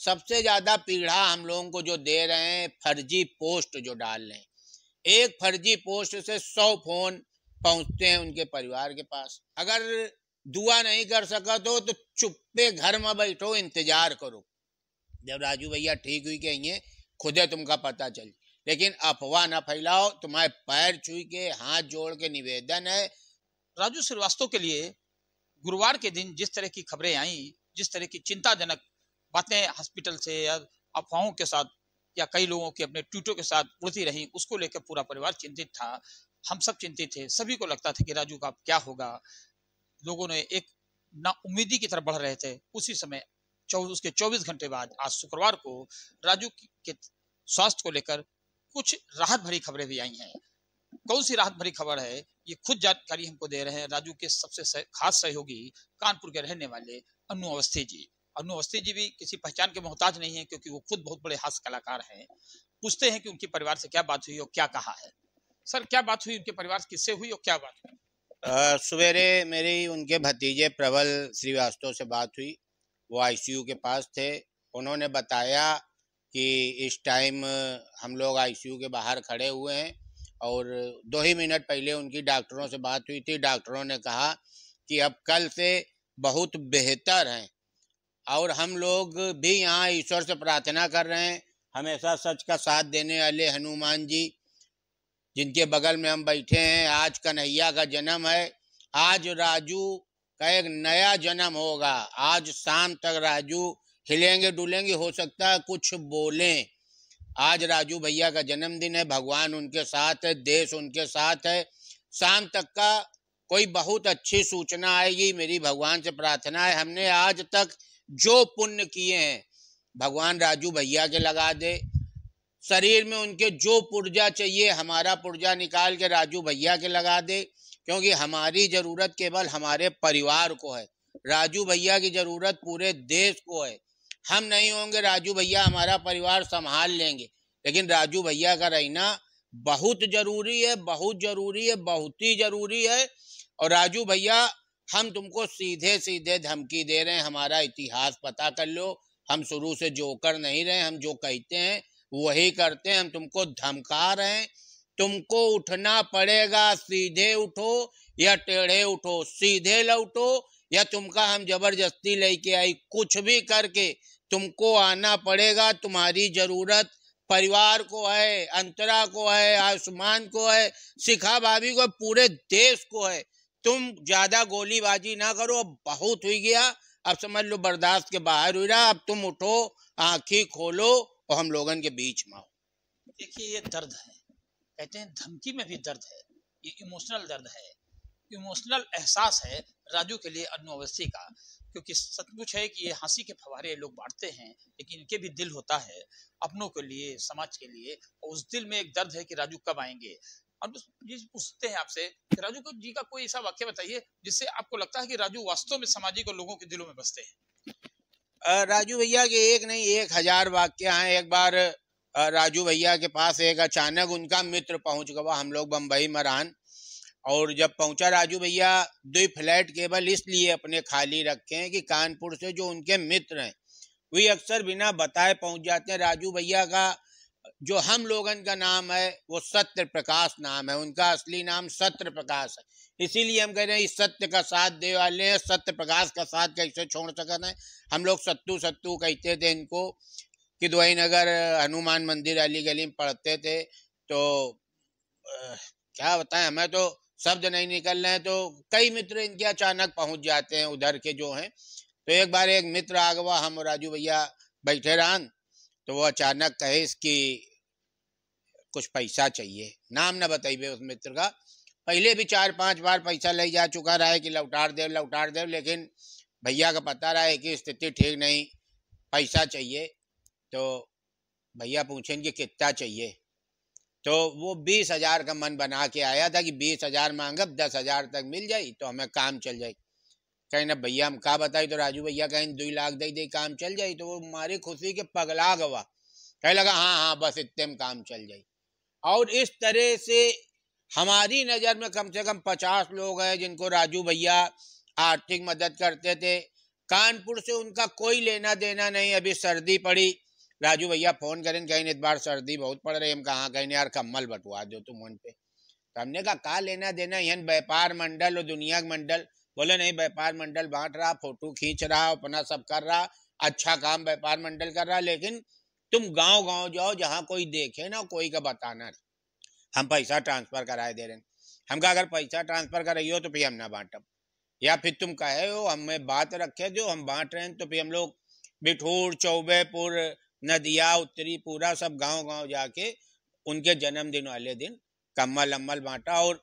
सबसे ज़्यादा पीढ़ा हम लोगों को जो दे रहे हैं फर्जी पोस्ट जो डाल रहे हैं एक फर्जी पोस्ट से सौ फोन पहुंचते हैं उनके परिवार के पास अगर दुआ नहीं कर सका तो तो चुप्पे घर में बैठो इंतजार करो जब राजू भैया ठीक हुई कहेंगे खुदे तुमका पता चल लेकिन अफवाह ना फैलाओ तुम्हारे पैर छू के हाथ जोड़ के निवेदन है राजू श्रीवास्तव के लिए गुरुवार के दिन जिस तरह की खबरें आई जिस तरह की चिंताजनक बातें हॉस्पिटल से या अफवाहों के साथ या कई लोगों के अपने ट्वीटों के साथ उड़ती रही उसको लेकर पूरा परिवार चिंतित था हम सब चिंतित थे सभी को लगता था कि राजू का क्या होगा लोगों ने एक उम्मीदी की तरफ बढ़ रहे थे उसी समय उसके 24 घंटे बाद आज शुक्रवार को राजू के स्वास्थ्य को लेकर कुछ राहत भरी खबरें भी आई हैं कौन सी राहत भरी खबर है ये खुद जानकारी हमको दे रहे हैं राजू के सबसे खास सहयोगी कानपुर के रहने वाले अनु अवस्थी जी अनु अवस्थी जी भी किसी पहचान के मोहताज नहीं है क्योंकि वो खुद बहुत बड़े हास्य कलाकार हैं पूछते हैं कि उनके परिवार से क्या बात हुई और क्या कहा है सर क्या बात हुई उनके परिवार से किससे हुई और क्या बात हुई सवेरे मेरी उनके भतीजे प्रबल श्रीवास्तव से बात हुई वो आईसीयू के पास थे उन्होंने बताया कि इस टाइम हम लोग आईसीयू के बाहर खड़े हुए हैं और दो ही मिनट पहले उनकी डॉक्टरों से बात हुई थी डॉक्टरों ने कहा कि अब कल से बहुत बेहतर हैं और हम लोग भी यहाँ ईश्वर से प्रार्थना कर रहे हैं हमेशा सच का साथ देने वाले हनुमान जी जिनके बगल में हम बैठे हैं आज कन्हैया का, का जन्म है आज राजू का एक नया जन्म होगा आज शाम तक राजू हिलेंगे डुलेंगे हो सकता है कुछ बोलें आज राजू भैया का जन्मदिन है भगवान उनके साथ है देश उनके साथ है शाम तक का कोई बहुत अच्छी सूचना आएगी मेरी भगवान से प्रार्थना है हमने आज तक जो पुण्य किए हैं भगवान राजू भैया के लगा दे शरीर में उनके जो पुर्जा चाहिए हमारा पुर्जा निकाल के राजू भैया के लगा दे क्योंकि हमारी ज़रूरत केवल हमारे परिवार को है राजू भैया की ज़रूरत पूरे देश को है हम नहीं होंगे राजू भैया हमारा परिवार संभाल लेंगे लेकिन राजू भैया का रहना बहुत ज़रूरी है बहुत ज़रूरी है बहुत ही ज़रूरी है और राजू भैया हम तुमको सीधे सीधे धमकी दे रहे हैं हमारा इतिहास पता कर लो हम शुरू से जोकर नहीं रहे हम जो कहते हैं वही करते हैं हम तुमको धमका रहे हैं तुमको उठना पड़ेगा सीधे उठो या टेढ़े उठो सीधे लौटो या तुमका हम जबरदस्ती लेके आई कुछ भी करके तुमको आना पड़ेगा तुम्हारी जरूरत परिवार को है अंतरा को है आयुष्मान को है शिखा भाभी को पूरे देश को है तुम ज़्यादा गोलीबाजी ना करो अब बहुत हुई गया अब समझ लो बर्दाश्त के बाहर हुई रहा अब तुम उठो आंखी खोलो और हम लोगन के बीच माओ देखिए ये दर्द है कहते हैं धमकी में भी दर्द है ये इमोशनल दर्द है इमोशनल एहसास है राजू के लिए अनु अवस्थी का क्योंकि सचमुच है कि ये हंसी के फवारे लोग बांटते हैं लेकिन इनके भी दिल होता है अपनों के लिए समाज के लिए और उस दिल में एक दर्द है कि राजू कब आएंगे और बस ये पूछते हैं आपसे राजू जी का कोई ऐसा वाक्य बताइए जिससे आपको लगता है कि राजू वास्तव में सामाजिक और लोगों के दिलों में बसते हैं राजू भैया के एक नहीं एक हजार वाक्य हैं एक बार राजू भैया के पास एक अचानक उनका मित्र पहुंच गया हम लोग बम्बई मरान और जब पहुंचा राजू भैया दो फ्लैट केवल इसलिए अपने खाली रखे हैं कि कानपुर से जो उनके मित्र हैं वे अक्सर बिना बताए पहुंच जाते हैं राजू भैया का जो हम लोग का नाम है वो सत्य प्रकाश नाम है उनका असली नाम सत्य प्रकाश है इसीलिए हम कह रहे हैं इस सत्य का साथ दे वाले हैं सत्य प्रकाश का साथ कैसे छोड़ सकते हैं हम लोग सत्तू सत्तू कहते थे इनको कि दुआई नगर हनुमान मंदिर अली गली में पढ़ते थे तो क्या बताएं हमें तो शब्द नहीं निकल रहे हैं तो कई मित्र इनके अचानक पहुंच जाते हैं उधर के जो हैं तो एक बार एक मित्र आगवा हम राजू भैया बैठे रहन तो वो अचानक कहे इसकी कुछ पैसा चाहिए नाम ना बताइए उस मित्र का पहले भी चार पांच बार पैसा ले जा चुका रहा है कि लौटार दे लौटार दे लेकिन भैया का पता रहा है कि स्थिति ठीक नहीं पैसा चाहिए तो भैया कि कितना चाहिए तो वो बीस हजार का मन बना के आया था कि बीस हजार मांगा दस हजार तक मिल जाए तो हमें काम चल जाए कहीं ना भैया हम कहा बताई तो राजू भैया कहीं दो लाख दे दे काम चल जाए तो वो मारे खुशी के पगला गवा कह लगा हाँ हाँ बस इतने में काम चल जाए और इस तरह से हमारी नज़र में कम से कम पचास लोग हैं जिनको राजू भैया आर्थिक मदद करते थे कानपुर से उनका कोई लेना देना नहीं अभी सर्दी पड़ी राजू भैया फ़ोन करें कहीं इस बार सर्दी बहुत पड़ रही हम कहा हाँ, कहीं यार कम्बल बटवा दो तुम उन पे तो हमने कहा लेना देना यहन व्यापार मंडल और दुनिया मंडल बोले नहीं व्यापार मंडल बांट रहा फोटो खींच रहा अपना सब कर रहा अच्छा काम व्यापार मंडल कर रहा लेकिन तुम गांव गांव जाओ जहां कोई देखे ना कोई का बताना हम पैसा ट्रांसफर कराए दे रहे हम कहा अगर पैसा ट्रांसफर हो तो फिर हम ना बांटब या फिर तुम कहे हो हमें बात रखे जो हम बांट रहे हैं तो फिर हम लोग बिठूर चौबेपुर नदिया उत्तरी पूरा सब गांव गांव जाके उनके जन्मदिन वाले दिन कम्बल अम्बल बांटा और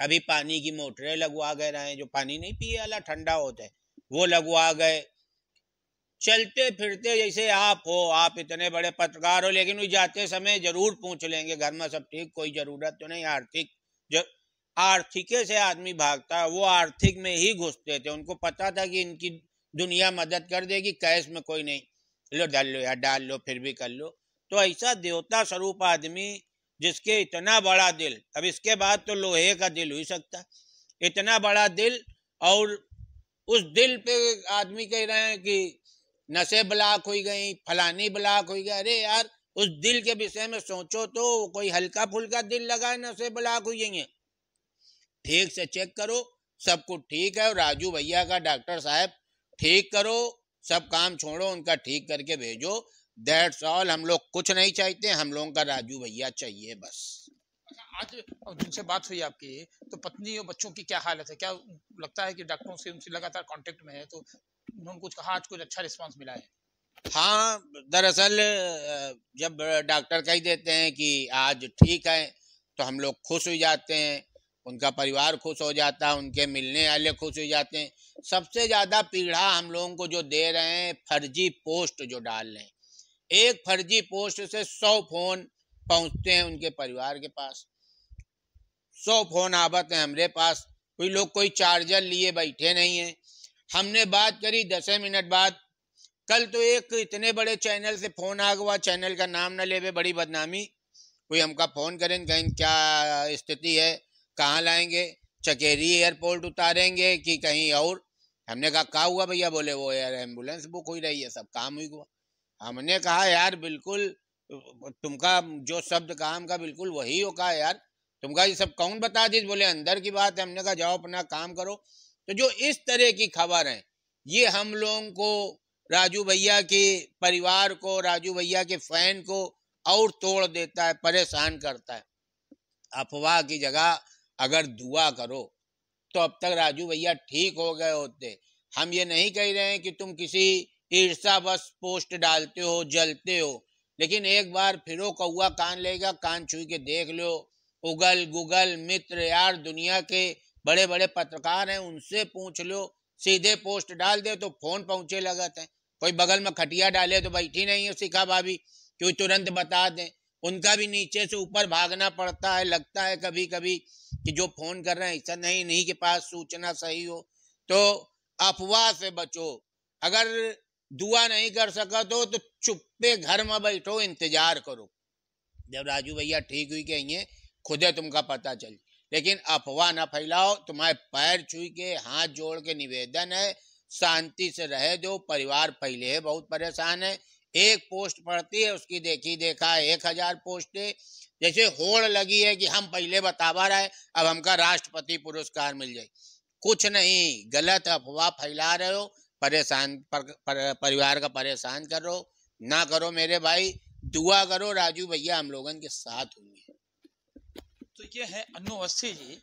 अभी पानी की मोटरें लगवा गए रहे जो पानी नहीं पिए वाला ठंडा होता है वो लगवा गए चलते फिरते जैसे आप हो आप इतने बड़े पत्रकार हो लेकिन वो जाते समय जरूर पूछ लेंगे घर में सब ठीक कोई जरूरत तो नहीं आर्थिक जो आर्थिके से आदमी भागता है वो आर्थिक में ही घुसते थे उनको पता था कि इनकी दुनिया मदद कर देगी कैश में कोई नहीं लो डाल लो या डाल लो फिर भी कर लो तो ऐसा देवता स्वरूप आदमी जिसके इतना बड़ा दिल अब इसके बाद तो लोहे का दिल हो ही सकता इतना बड़ा दिल और उस दिल पे आदमी कह रहे हैं कि नशे ब्लाक हो गई फलानी ब्लाक हो गया अरे यार उस दिल के विषय में सोचो तो कोई हल्का फुल्का दिल लगा है नसें ब्लाक हुई है ठीक से चेक करो सब कुछ ठीक है और राजू भैया का डॉक्टर साहब ठीक करो सब काम छोड़ो उनका ठीक करके भेजो दैट्स ऑल हम लोग कुछ नहीं चाहते हम लोगों का राजू भैया चाहिए बस अच्छा, आज जिनसे बात हुई आपकी तो पत्नी और बच्चों की क्या हालत है क्या लगता है कि डॉक्टरों से उनसे लगातार कांटेक्ट में है तो उन्होंने कुछ कहा आज कुछ अच्छा रिस्पांस मिला है हाँ दरअसल जब डॉक्टर कह देते हैं कि आज ठीक है तो हम लोग खुश हो जाते हैं उनका परिवार खुश हो जाता है उनके मिलने वाले खुश हो जाते हैं सबसे ज़्यादा पीढ़ा हम लोगों को जो दे रहे हैं फर्जी पोस्ट जो डाल रहे हैं एक फर्जी पोस्ट से सौ फोन पहुंचते हैं उनके परिवार के पास सौ फोन आवत हैं हमारे पास कोई लोग कोई चार्जर लिए बैठे नहीं हैं हमने बात करी दस मिनट बाद कल तो एक इतने बड़े चैनल से फ़ोन आ गया चैनल का नाम ना लेवे बड़ी बदनामी कोई हमका फ़ोन करें कहें क्या स्थिति है कहाँ लाएंगे चकेरी एयरपोर्ट उतारेंगे कि कहीं और हमने कहा हुआ भैया बोले वो एयर एम्बुलेंस बुक हुई रही है सब काम हुई हुआ हमने कहा यार बिल्कुल तुमका जो शब्द काम का बिल्कुल वही हो कहा यार तुमका ये सब कौन बता दी बोले अंदर की बात है हमने कहा जाओ अपना काम करो तो जो इस तरह की खबर है ये हम लोगों को राजू भैया के परिवार को राजू भैया के फैन को और तोड़ देता है परेशान करता है अफवाह की जगह अगर दुआ करो तो अब तक राजू भैया ठीक हो गए होते हम ये नहीं कह रहे हैं कि तुम किसी ईर्षा बस पोस्ट डालते हो जलते हो लेकिन एक बार फिरो कौआ कान लेगा कान छू के देख लो उगल गुगल मित्र यार दुनिया के बड़े बड़े पत्रकार हैं उनसे पूछ लो सीधे पोस्ट डाल दे तो फोन पहुंचे लगते हैं कोई बगल में खटिया डाले तो बैठी नहीं है सिखा भाभी क्यों तुरंत बता दें उनका भी नीचे से ऊपर भागना पड़ता है लगता है कभी कभी कि जो फोन कर रहे हैं ऐसा नहीं नहीं के पास सूचना सही हो तो अफवाह से बचो अगर दुआ नहीं कर सका तो, तो चुप्पे घर में बैठो इंतजार करो जब राजू भैया ठीक हुई कहेंगे खुदे तुमका पता चल लेकिन अफवाह ना फैलाओ तुम्हारे पैर छू के हाथ जोड़ के निवेदन है शांति से रह दो परिवार पहले है बहुत परेशान है एक पोस्ट पड़ती है उसकी देखी देखा एक हजार है जैसे होड़ लगी है कि हम पहले बतावा रहे अब हमका राष्ट्रपति पुरस्कार मिल जाए कुछ नहीं गलत अफवाह फैला रहे हो परेशान पर, पर, परिवार का परेशान करो ना करो मेरे भाई दुआ करो राजू भैया हम लोगों के साथ होंगे तो ये है अनु अवस्थी जी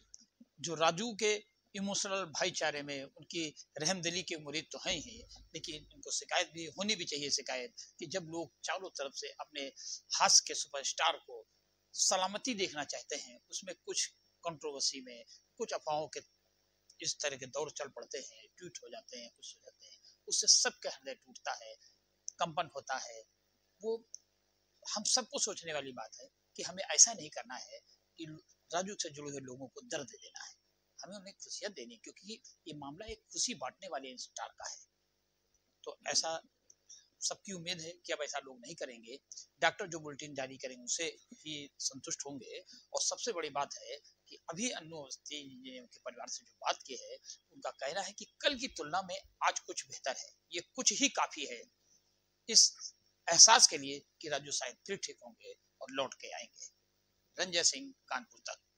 जो राजू के इमोशनल भाईचारे में उनकी रहमदली के मुरीद तो हैं ही लेकिन उनको शिकायत भी होनी भी चाहिए शिकायत कि जब लोग चारों तरफ से अपने हास के सुपरस्टार को सलामती देखना चाहते हैं उसमें कुछ कंट्रोवर्सी में कुछ अफवाहों के इस तरह के दौर चल पड़ते हैं ट्वीट हो जाते हैं कुछ हो जाते हैं उससे सबका हृदय टूटता है कंपन होता है वो हम सबको सोचने वाली बात है कि हमें ऐसा नहीं करना है कि राजू से जुड़े हुए लोगों को दर्द देना है हमें उन्हें खुशियाँ देनी क्योंकि ये मामला एक खुशी बांटने वाले इंस्टार का है तो ऐसा सबकी उम्मीद है कि अब ऐसा लोग नहीं करेंगे डॉक्टर जो बुलेटिन जारी करेंगे उसे ही संतुष्ट होंगे और सबसे बड़ी बात है कि अभी अनु अवस्थी ने उनके परिवार से जो बात की है उनका कहना है कि कल की तुलना में आज कुछ बेहतर है ये कुछ ही काफी है इस एहसास के लिए कि राजू साहिब फिर ठीक होंगे और लौट के आएंगे रंजय सिंह कानपुर तक